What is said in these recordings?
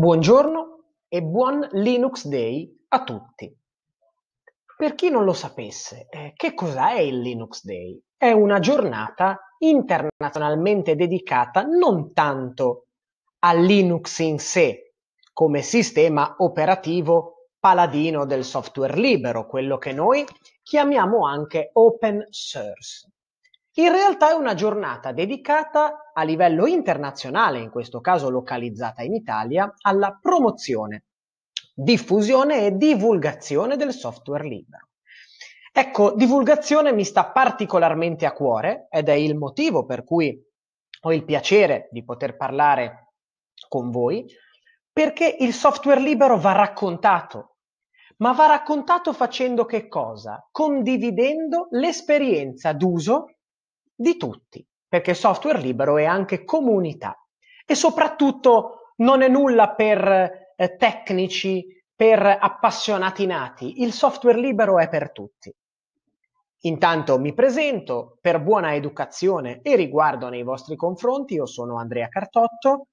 Buongiorno e buon Linux Day a tutti. Per chi non lo sapesse, eh, che cos'è il Linux Day? È una giornata internazionalmente dedicata non tanto a Linux in sé come sistema operativo paladino del software libero, quello che noi chiamiamo anche open source, in realtà è una giornata dedicata a livello internazionale, in questo caso localizzata in Italia, alla promozione, diffusione e divulgazione del software libero. Ecco, divulgazione mi sta particolarmente a cuore ed è il motivo per cui ho il piacere di poter parlare con voi, perché il software libero va raccontato, ma va raccontato facendo che cosa? Condividendo l'esperienza d'uso di tutti, perché software libero è anche comunità e soprattutto non è nulla per eh, tecnici, per appassionati nati, il software libero è per tutti. Intanto mi presento, per buona educazione e riguardo nei vostri confronti, io sono Andrea Cartotto,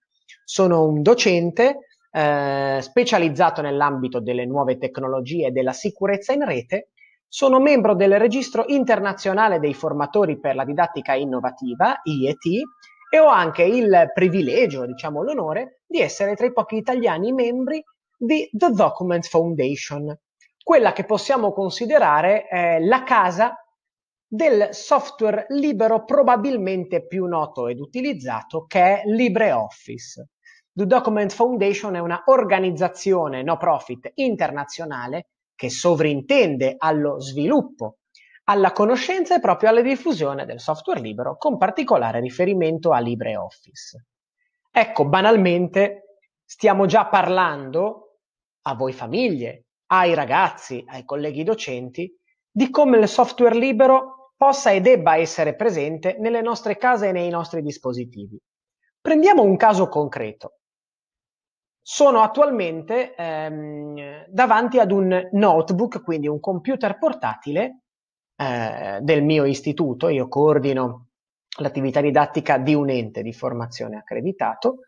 sono un docente eh, specializzato nell'ambito delle nuove tecnologie e della sicurezza in rete sono membro del Registro Internazionale dei Formatori per la Didattica Innovativa, IET, e ho anche il privilegio, diciamo l'onore, di essere tra i pochi italiani membri di The Document Foundation, quella che possiamo considerare eh, la casa del software libero probabilmente più noto ed utilizzato che è LibreOffice. The Document Foundation è una organizzazione no profit internazionale che sovrintende allo sviluppo, alla conoscenza e proprio alla diffusione del software libero, con particolare riferimento a LibreOffice. Ecco, banalmente, stiamo già parlando a voi famiglie, ai ragazzi, ai colleghi docenti, di come il software libero possa e debba essere presente nelle nostre case e nei nostri dispositivi. Prendiamo un caso concreto sono attualmente ehm, davanti ad un notebook, quindi un computer portatile eh, del mio istituto. Io coordino l'attività didattica di un ente di formazione accreditato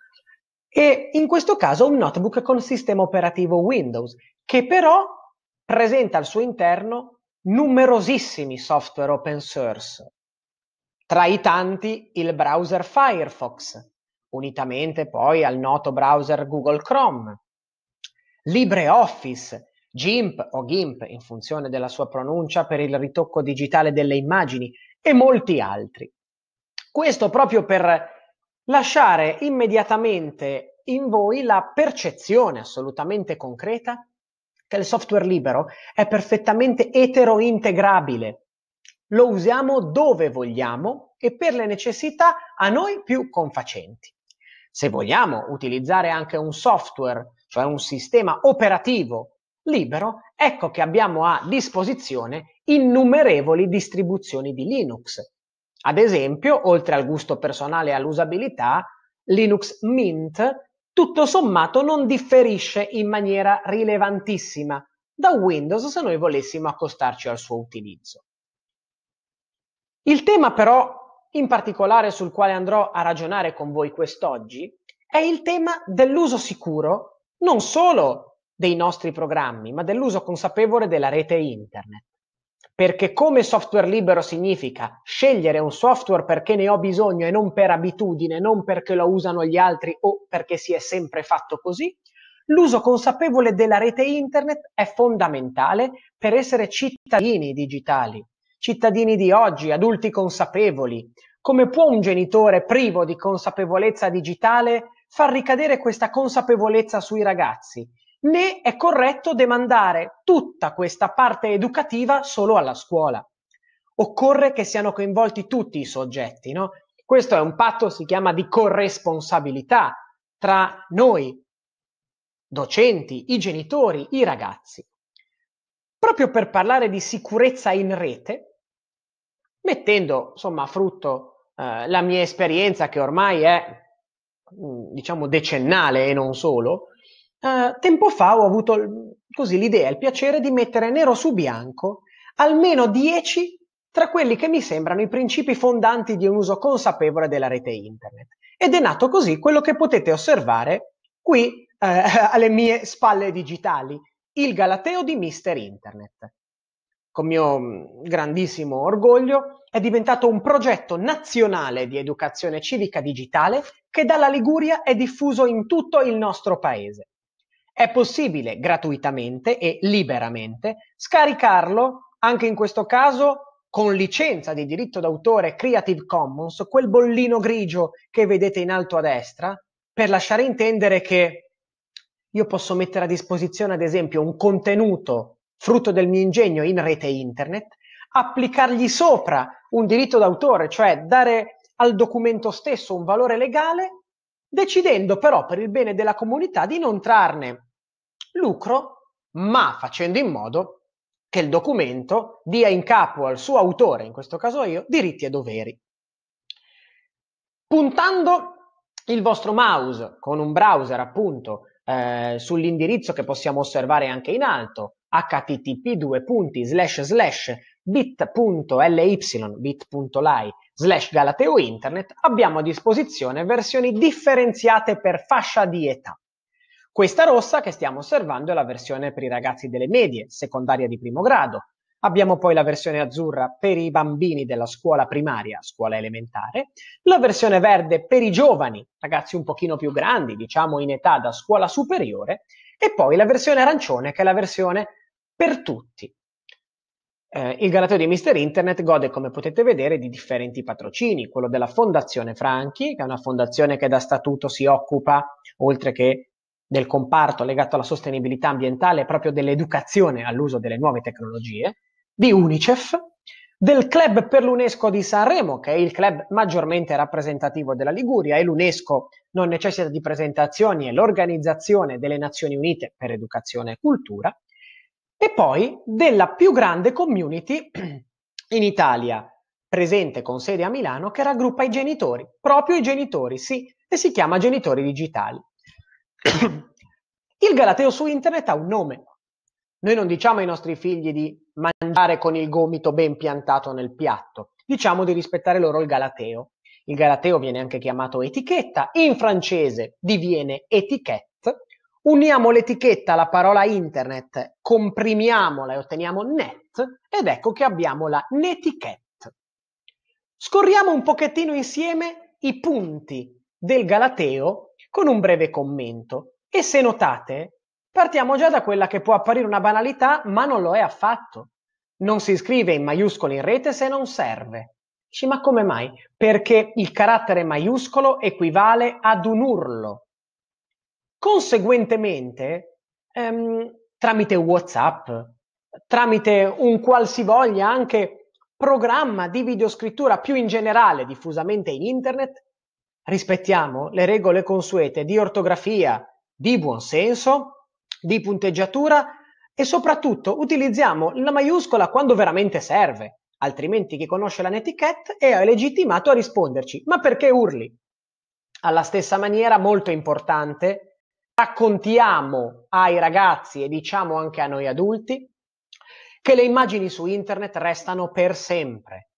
e in questo caso un notebook con sistema operativo Windows che però presenta al suo interno numerosissimi software open source, tra i tanti il browser Firefox, unitamente poi al noto browser Google Chrome. LibreOffice, GIMP o GIMP in funzione della sua pronuncia per il ritocco digitale delle immagini e molti altri. Questo proprio per lasciare immediatamente in voi la percezione assolutamente concreta che il software libero è perfettamente eterointegrabile. Lo usiamo dove vogliamo e per le necessità a noi più confacenti se vogliamo utilizzare anche un software, cioè un sistema operativo libero, ecco che abbiamo a disposizione innumerevoli distribuzioni di Linux. Ad esempio, oltre al gusto personale e all'usabilità, Linux Mint tutto sommato non differisce in maniera rilevantissima da Windows se noi volessimo accostarci al suo utilizzo. Il tema però in particolare sul quale andrò a ragionare con voi quest'oggi, è il tema dell'uso sicuro non solo dei nostri programmi, ma dell'uso consapevole della rete internet. Perché come software libero significa scegliere un software perché ne ho bisogno e non per abitudine, non perché lo usano gli altri o perché si è sempre fatto così, l'uso consapevole della rete internet è fondamentale per essere cittadini digitali, cittadini di oggi, adulti consapevoli. Come può un genitore privo di consapevolezza digitale far ricadere questa consapevolezza sui ragazzi? Né è corretto demandare tutta questa parte educativa solo alla scuola. Occorre che siano coinvolti tutti i soggetti, no? Questo è un patto, si chiama di corresponsabilità tra noi, docenti, i genitori, i ragazzi. Proprio per parlare di sicurezza in rete, mettendo insomma a frutto eh, la mia esperienza che ormai è mm, diciamo decennale e non solo, eh, tempo fa ho avuto mm, così l'idea e il piacere di mettere nero su bianco almeno 10 tra quelli che mi sembrano i principi fondanti di un uso consapevole della rete internet. Ed è nato così quello che potete osservare qui eh, alle mie spalle digitali, il Galateo di Mister Internet con mio mm, grandissimo orgoglio, è diventato un progetto nazionale di educazione civica digitale che dalla Liguria è diffuso in tutto il nostro paese. È possibile gratuitamente e liberamente scaricarlo, anche in questo caso con licenza di diritto d'autore Creative Commons, quel bollino grigio che vedete in alto a destra, per lasciare intendere che io posso mettere a disposizione, ad esempio, un contenuto frutto del mio ingegno in rete internet, applicargli sopra un diritto d'autore, cioè dare al documento stesso un valore legale, decidendo però per il bene della comunità di non trarne lucro, ma facendo in modo che il documento dia in capo al suo autore, in questo caso io, diritti e doveri. Puntando il vostro mouse con un browser appunto eh, sull'indirizzo che possiamo osservare anche in alto, http bit.ly bit.ly slash galateo internet abbiamo a disposizione versioni differenziate per fascia di età. Questa rossa che stiamo osservando è la versione per i ragazzi delle medie, secondaria di primo grado. Abbiamo poi la versione azzurra per i bambini della scuola primaria, scuola elementare, la versione verde per i giovani, ragazzi un pochino più grandi, diciamo in età da scuola superiore, e poi la versione arancione che è la versione per tutti. Eh, il Galateo di Mister Internet gode, come potete vedere, di differenti patrocini. Quello della Fondazione Franchi, che è una fondazione che da statuto si occupa, oltre che del comparto legato alla sostenibilità ambientale, proprio dell'educazione all'uso delle nuove tecnologie, di Unicef, del Club per l'UNESCO di Sanremo, che è il club maggiormente rappresentativo della Liguria e l'UNESCO non necessita di presentazioni, è l'Organizzazione delle Nazioni Unite per Educazione e Cultura, e poi della più grande community in Italia, presente con sede a Milano, che raggruppa i genitori, proprio i genitori, sì, e si chiama Genitori Digitali. Il Galateo su internet ha un nome. Noi non diciamo ai nostri figli di mangiare con il gomito ben piantato nel piatto, diciamo di rispettare loro il Galateo. Il Galateo viene anche chiamato etichetta, in francese diviene etichetta Uniamo l'etichetta alla parola internet, comprimiamola e otteniamo net ed ecco che abbiamo la netiquette. Scorriamo un pochettino insieme i punti del Galateo con un breve commento e se notate partiamo già da quella che può apparire una banalità ma non lo è affatto. Non si scrive in maiuscolo in rete se non serve. Dici, ma come mai? Perché il carattere maiuscolo equivale ad un urlo, Conseguentemente, ehm, tramite WhatsApp, tramite un qualsivoglia anche programma di videoscrittura più in generale diffusamente in internet, rispettiamo le regole consuete di ortografia, di buonsenso, di punteggiatura e soprattutto utilizziamo la maiuscola quando veramente serve, altrimenti chi conosce la netiquette è legittimato a risponderci. Ma perché urli? Alla stessa maniera molto importante raccontiamo ai ragazzi e diciamo anche a noi adulti che le immagini su internet restano per sempre.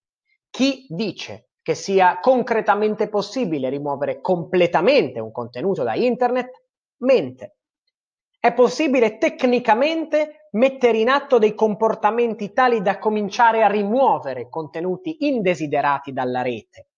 Chi dice che sia concretamente possibile rimuovere completamente un contenuto da internet mente. È possibile tecnicamente mettere in atto dei comportamenti tali da cominciare a rimuovere contenuti indesiderati dalla rete.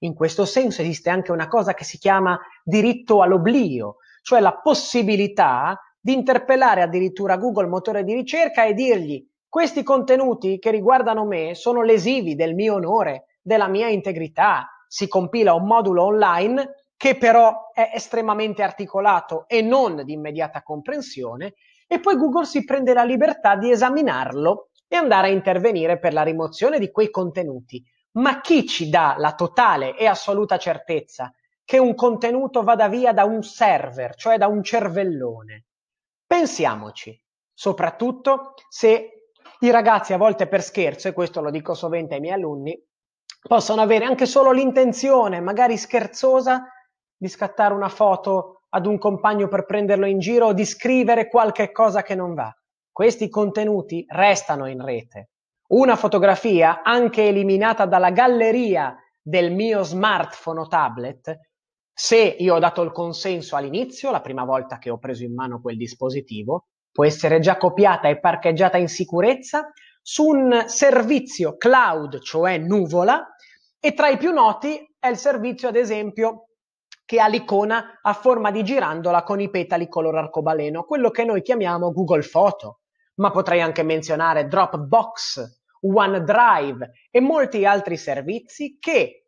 In questo senso esiste anche una cosa che si chiama diritto all'oblio, cioè la possibilità di interpellare addirittura Google motore di ricerca e dirgli questi contenuti che riguardano me sono lesivi del mio onore, della mia integrità. Si compila un modulo online che però è estremamente articolato e non di immediata comprensione e poi Google si prende la libertà di esaminarlo e andare a intervenire per la rimozione di quei contenuti. Ma chi ci dà la totale e assoluta certezza che un contenuto vada via da un server, cioè da un cervellone. Pensiamoci, soprattutto se i ragazzi a volte per scherzo, e questo lo dico sovente ai miei alunni, possono avere anche solo l'intenzione, magari scherzosa, di scattare una foto ad un compagno per prenderlo in giro o di scrivere qualche cosa che non va. Questi contenuti restano in rete. Una fotografia, anche eliminata dalla galleria del mio smartphone o tablet, se io ho dato il consenso all'inizio, la prima volta che ho preso in mano quel dispositivo, può essere già copiata e parcheggiata in sicurezza su un servizio cloud, cioè nuvola, e tra i più noti è il servizio, ad esempio, che ha l'icona a forma di girandola con i petali color arcobaleno, quello che noi chiamiamo Google Photo, ma potrei anche menzionare Dropbox, OneDrive e molti altri servizi che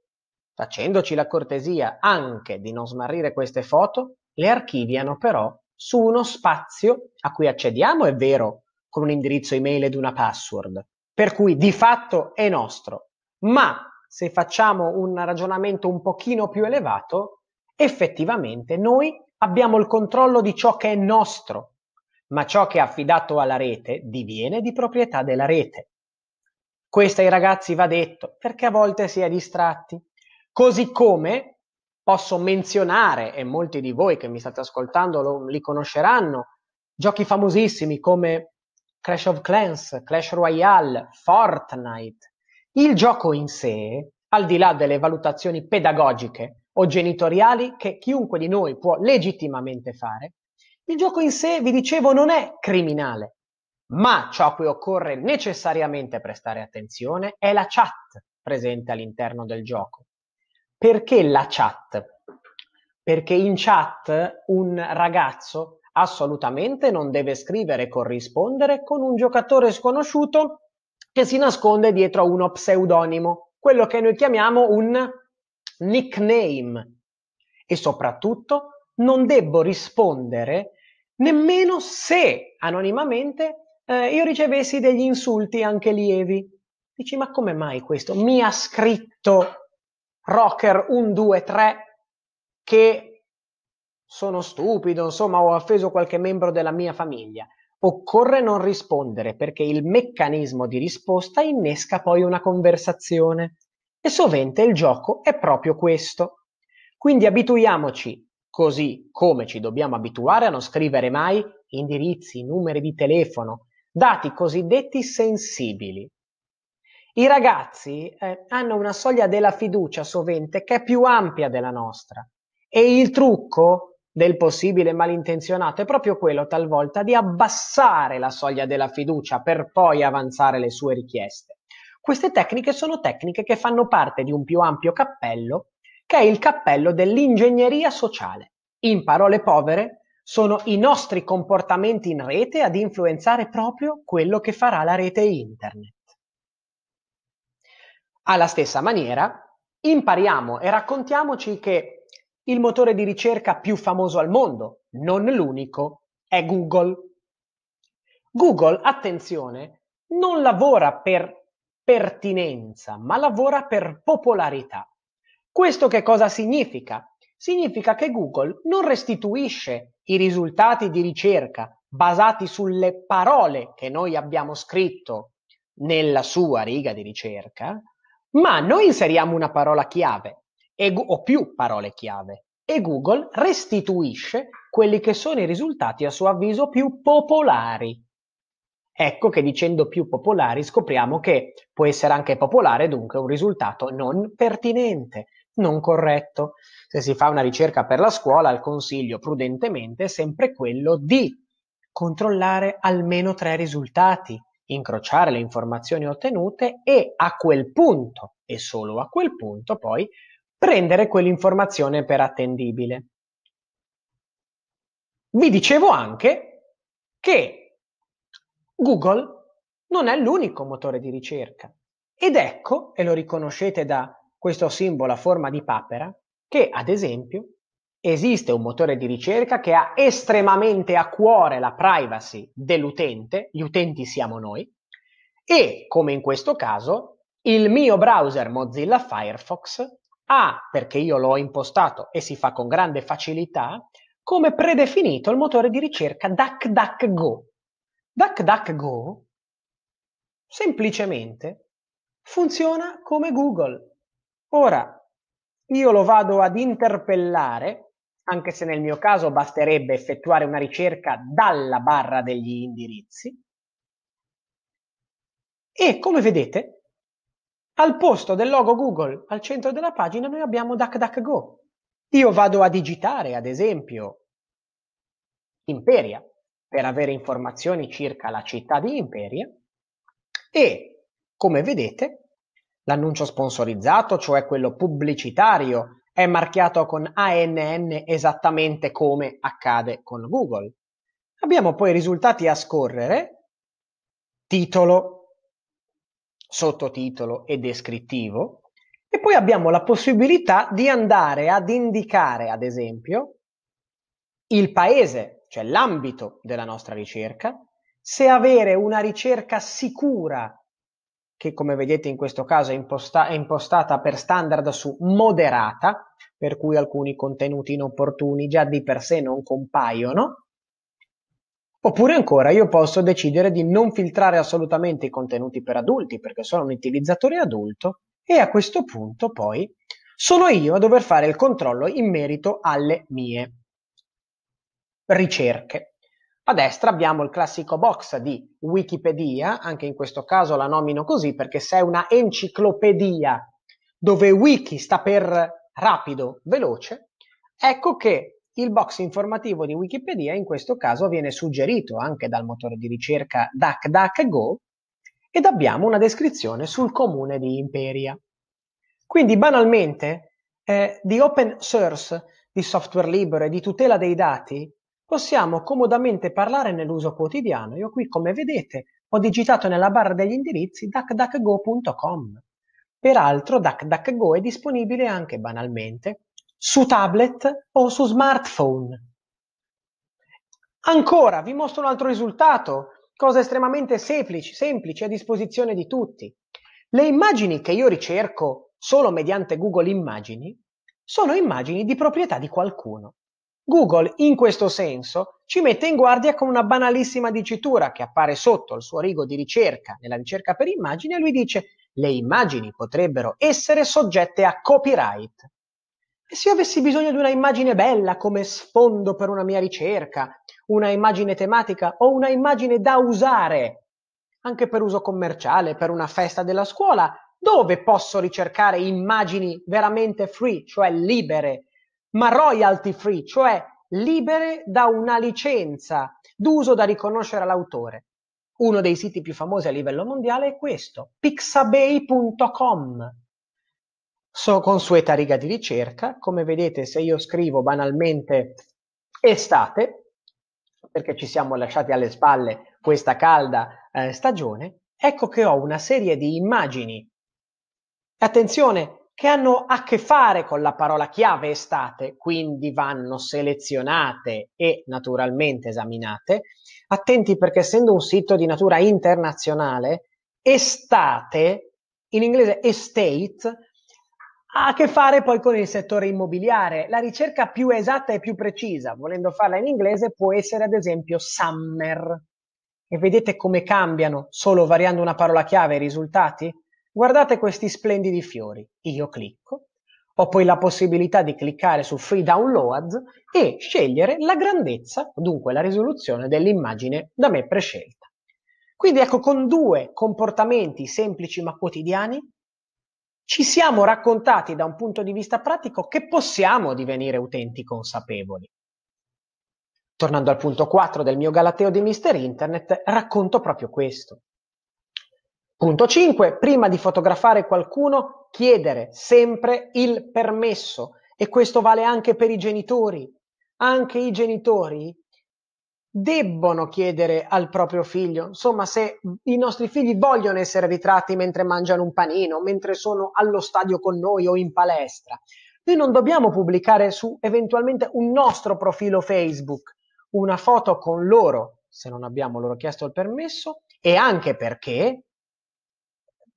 Facendoci la cortesia anche di non smarrire queste foto, le archiviano però su uno spazio a cui accediamo, è vero, con un indirizzo email ed una password, per cui di fatto è nostro, ma se facciamo un ragionamento un pochino più elevato, effettivamente noi abbiamo il controllo di ciò che è nostro, ma ciò che è affidato alla rete diviene di proprietà della rete. Questo ai ragazzi va detto perché a volte si è distratti. Così come posso menzionare, e molti di voi che mi state ascoltando lo, li conosceranno, giochi famosissimi come Clash of Clans, Clash Royale, Fortnite. Il gioco in sé, al di là delle valutazioni pedagogiche o genitoriali che chiunque di noi può legittimamente fare, il gioco in sé, vi dicevo, non è criminale, ma ciò a cui occorre necessariamente prestare attenzione è la chat presente all'interno del gioco. Perché la chat? Perché in chat un ragazzo assolutamente non deve scrivere e corrispondere con un giocatore sconosciuto che si nasconde dietro a uno pseudonimo, quello che noi chiamiamo un nickname. E soprattutto non debbo rispondere nemmeno se anonimamente eh, io ricevessi degli insulti anche lievi. Dici, ma come mai questo? Mi ha scritto rocker 1, 2, 3 che sono stupido, insomma ho offeso qualche membro della mia famiglia. Occorre non rispondere perché il meccanismo di risposta innesca poi una conversazione e sovente il gioco è proprio questo. Quindi abituiamoci, così come ci dobbiamo abituare a non scrivere mai indirizzi, numeri di telefono, dati cosiddetti sensibili, i ragazzi eh, hanno una soglia della fiducia sovente che è più ampia della nostra e il trucco del possibile malintenzionato è proprio quello talvolta di abbassare la soglia della fiducia per poi avanzare le sue richieste. Queste tecniche sono tecniche che fanno parte di un più ampio cappello che è il cappello dell'ingegneria sociale. In parole povere, sono i nostri comportamenti in rete ad influenzare proprio quello che farà la rete internet. Alla stessa maniera, impariamo e raccontiamoci che il motore di ricerca più famoso al mondo, non l'unico, è Google. Google, attenzione, non lavora per pertinenza, ma lavora per popolarità. Questo che cosa significa? Significa che Google non restituisce i risultati di ricerca basati sulle parole che noi abbiamo scritto nella sua riga di ricerca, ma noi inseriamo una parola chiave e, o più parole chiave e Google restituisce quelli che sono i risultati a suo avviso più popolari. Ecco che dicendo più popolari scopriamo che può essere anche popolare dunque un risultato non pertinente, non corretto. Se si fa una ricerca per la scuola, il consiglio prudentemente è sempre quello di controllare almeno tre risultati incrociare le informazioni ottenute e a quel punto, e solo a quel punto poi, prendere quell'informazione per attendibile. Vi dicevo anche che Google non è l'unico motore di ricerca ed ecco, e lo riconoscete da questo simbolo a forma di papera, che ad esempio esiste un motore di ricerca che ha estremamente a cuore la privacy dell'utente, gli utenti siamo noi, e come in questo caso il mio browser Mozilla Firefox ha, perché io l'ho impostato e si fa con grande facilità, come predefinito il motore di ricerca DuckDuckGo. DuckDuckGo semplicemente funziona come Google. Ora, io lo vado ad interpellare anche se nel mio caso basterebbe effettuare una ricerca dalla barra degli indirizzi. E come vedete, al posto del logo Google al centro della pagina noi abbiamo DuckDuckGo. Io vado a digitare, ad esempio, Imperia per avere informazioni circa la città di Imperia e, come vedete, l'annuncio sponsorizzato, cioè quello pubblicitario è marchiato con ANN esattamente come accade con Google. Abbiamo poi risultati a scorrere, titolo, sottotitolo e descrittivo, e poi abbiamo la possibilità di andare ad indicare, ad esempio, il paese, cioè l'ambito della nostra ricerca, se avere una ricerca sicura che come vedete in questo caso è, imposta- è impostata per standard su moderata, per cui alcuni contenuti inopportuni già di per sé non compaiono. Oppure ancora io posso decidere di non filtrare assolutamente i contenuti per adulti perché sono un utilizzatore adulto e a questo punto poi sono io a dover fare il controllo in merito alle mie ricerche. A destra abbiamo il classico box di Wikipedia, anche in questo caso la nomino così perché se è una enciclopedia dove wiki sta per rapido, veloce, ecco che il box informativo di Wikipedia in questo caso viene suggerito anche dal motore di ricerca DuckDuckGo ed abbiamo una descrizione sul comune di Imperia. Quindi banalmente eh, di open source, di software libero e di tutela dei dati possiamo comodamente parlare nell'uso quotidiano. Io qui, come vedete, ho digitato nella barra degli indirizzi duckduckgo.com. Peraltro DuckDuckGo è disponibile anche banalmente su tablet o su smartphone. Ancora, vi mostro un altro risultato, cosa estremamente semplice, semplice a disposizione di tutti. Le immagini che io ricerco solo mediante Google Immagini sono immagini di proprietà di qualcuno. Google in questo senso ci mette in guardia con una banalissima dicitura che appare sotto al suo rigo di ricerca nella ricerca per immagini e lui dice le immagini potrebbero essere soggette a copyright. E se io avessi bisogno di una immagine bella come sfondo per una mia ricerca, una immagine tematica o una immagine da usare anche per uso commerciale, per una festa della scuola, dove posso ricercare immagini veramente free, cioè libere ma royalty free, cioè libere da una licenza d'uso da riconoscere all'autore. Uno dei siti più famosi a livello mondiale è questo, pixabay.com. So consueta riga di ricerca, come vedete se io scrivo banalmente estate, perché ci siamo lasciati alle spalle questa calda eh, stagione, ecco che ho una serie di immagini. Attenzione, che hanno a che fare con la parola chiave estate, quindi vanno selezionate e naturalmente esaminate. Attenti perché essendo un sito di natura internazionale, estate, in inglese estate, ha a che fare poi con il settore immobiliare. La ricerca più esatta e più precisa, volendo farla in inglese, può essere ad esempio summer. E vedete come cambiano solo variando una parola chiave i risultati? Guardate questi splendidi fiori. Io clicco, ho poi la possibilità di cliccare su Free Download e scegliere la grandezza, dunque la risoluzione dell'immagine da me prescelta. Quindi ecco, con due comportamenti semplici ma quotidiani, ci siamo raccontati da un punto di vista pratico che possiamo divenire utenti consapevoli. Tornando al punto 4 del mio Galateo di Mister Internet, racconto proprio questo. Punto 5. Prima di fotografare qualcuno, chiedere sempre il permesso. E questo vale anche per i genitori. Anche i genitori debbono chiedere al proprio figlio, insomma, se i nostri figli vogliono essere ritratti mentre mangiano un panino, mentre sono allo stadio con noi o in palestra. Noi non dobbiamo pubblicare su eventualmente un nostro profilo Facebook una foto con loro, se non abbiamo loro chiesto il permesso, e anche perché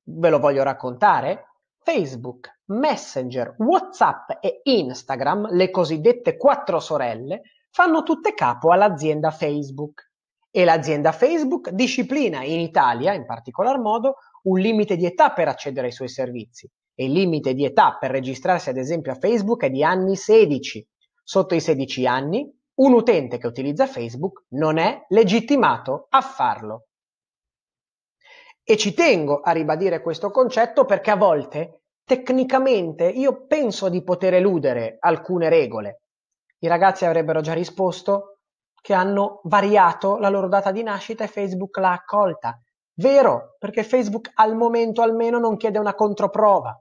ve lo voglio raccontare? Facebook, Messenger, WhatsApp e Instagram, le cosiddette quattro sorelle, fanno tutte capo all'azienda Facebook. E l'azienda Facebook disciplina in Italia, in particolar modo, un limite di età per accedere ai suoi servizi. E il limite di età per registrarsi ad esempio a Facebook è di anni 16. Sotto i 16 anni, un utente che utilizza Facebook non è legittimato a farlo. E ci tengo a ribadire questo concetto perché a volte, tecnicamente, io penso di poter eludere alcune regole. I ragazzi avrebbero già risposto che hanno variato la loro data di nascita e Facebook l'ha accolta. Vero, perché Facebook al momento almeno non chiede una controprova.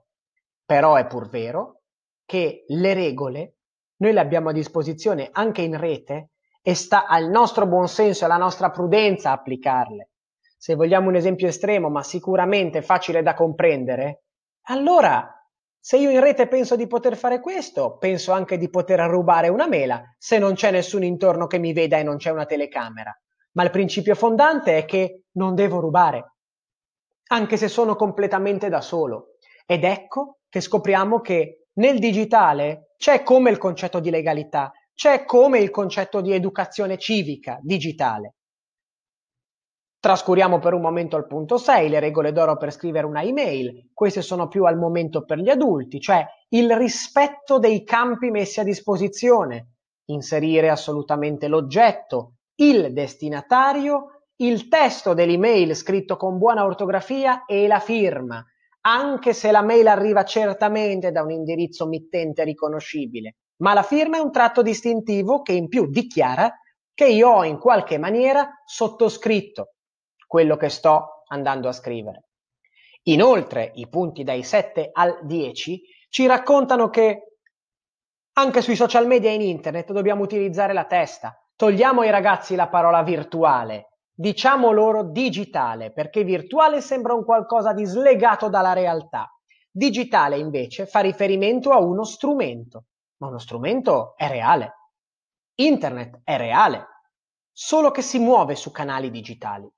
Però è pur vero che le regole noi le abbiamo a disposizione anche in rete e sta al nostro buonsenso e alla nostra prudenza applicarle se vogliamo un esempio estremo, ma sicuramente facile da comprendere, allora se io in rete penso di poter fare questo, penso anche di poter rubare una mela se non c'è nessuno intorno che mi veda e non c'è una telecamera. Ma il principio fondante è che non devo rubare, anche se sono completamente da solo. Ed ecco che scopriamo che nel digitale c'è come il concetto di legalità, c'è come il concetto di educazione civica digitale. Trascuriamo per un momento al punto 6, le regole d'oro per scrivere una email, queste sono più al momento per gli adulti, cioè il rispetto dei campi messi a disposizione, inserire assolutamente l'oggetto, il destinatario, il testo dell'email scritto con buona ortografia e la firma, anche se la mail arriva certamente da un indirizzo mittente riconoscibile. Ma la firma è un tratto distintivo che in più dichiara che io ho in qualche maniera sottoscritto quello che sto andando a scrivere. Inoltre, i punti dai 7 al 10 ci raccontano che anche sui social media e in internet dobbiamo utilizzare la testa. Togliamo ai ragazzi la parola virtuale, diciamo loro digitale, perché virtuale sembra un qualcosa di slegato dalla realtà. Digitale invece fa riferimento a uno strumento, ma uno strumento è reale. Internet è reale, solo che si muove su canali digitali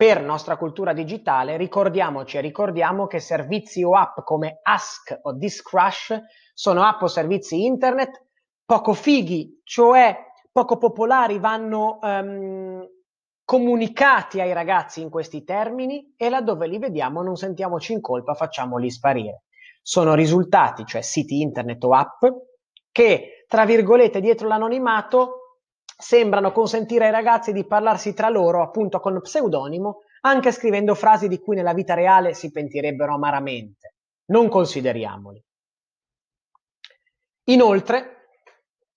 per nostra cultura digitale ricordiamoci e ricordiamo che servizi o app come Ask o Discrush sono app o servizi internet poco fighi, cioè poco popolari, vanno um, comunicati ai ragazzi in questi termini e laddove li vediamo non sentiamoci in colpa, facciamoli sparire. Sono risultati, cioè siti internet o app, che tra virgolette dietro l'anonimato sembrano consentire ai ragazzi di parlarsi tra loro appunto con pseudonimo, anche scrivendo frasi di cui nella vita reale si pentirebbero amaramente. Non consideriamoli. Inoltre,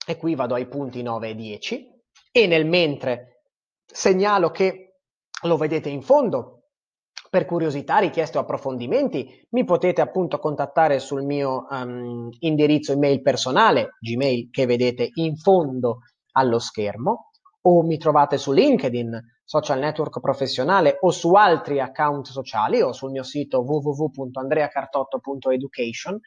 e qui vado ai punti 9 e 10, e nel mentre segnalo che lo vedete in fondo, per curiosità, richieste o approfondimenti, mi potete appunto contattare sul mio um, indirizzo email personale, Gmail, che vedete in fondo allo schermo o mi trovate su LinkedIn, social network professionale o su altri account sociali o sul mio sito www.andreacartotto.education.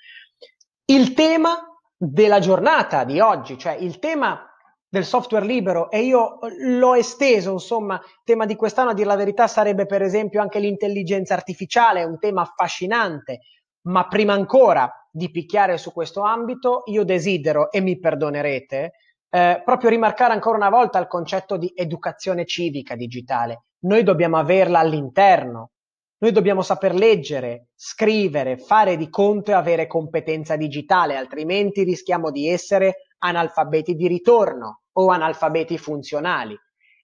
Il tema della giornata di oggi, cioè il tema del software libero e io l'ho esteso, insomma, il tema di quest'anno a dire la verità sarebbe per esempio anche l'intelligenza artificiale, un tema affascinante, ma prima ancora di picchiare su questo ambito, io desidero, e mi perdonerete, eh, proprio rimarcare ancora una volta il concetto di educazione civica digitale. Noi dobbiamo averla all'interno, noi dobbiamo saper leggere, scrivere, fare di conto e avere competenza digitale, altrimenti rischiamo di essere analfabeti di ritorno o analfabeti funzionali.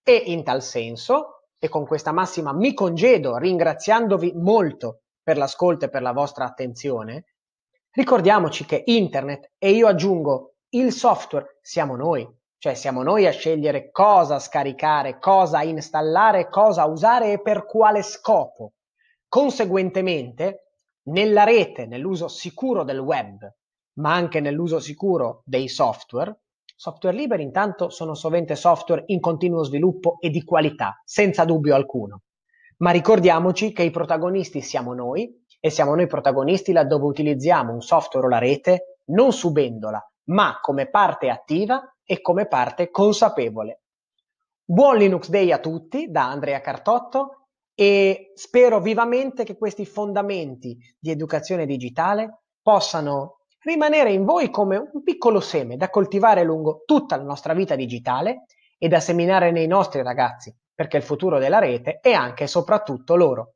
E in tal senso, e con questa massima mi congedo ringraziandovi molto per l'ascolto e per la vostra attenzione, ricordiamoci che internet, e io aggiungo il software siamo noi, cioè siamo noi a scegliere cosa scaricare, cosa installare, cosa usare e per quale scopo. Conseguentemente, nella rete, nell'uso sicuro del web, ma anche nell'uso sicuro dei software, software liberi intanto sono sovente software in continuo sviluppo e di qualità, senza dubbio alcuno. Ma ricordiamoci che i protagonisti siamo noi e siamo noi protagonisti laddove utilizziamo un software o la rete non subendola, ma come parte attiva e come parte consapevole. Buon Linux Day a tutti da Andrea Cartotto e spero vivamente che questi fondamenti di educazione digitale possano rimanere in voi come un piccolo seme da coltivare lungo tutta la nostra vita digitale e da seminare nei nostri ragazzi, perché il futuro della rete è anche e soprattutto loro.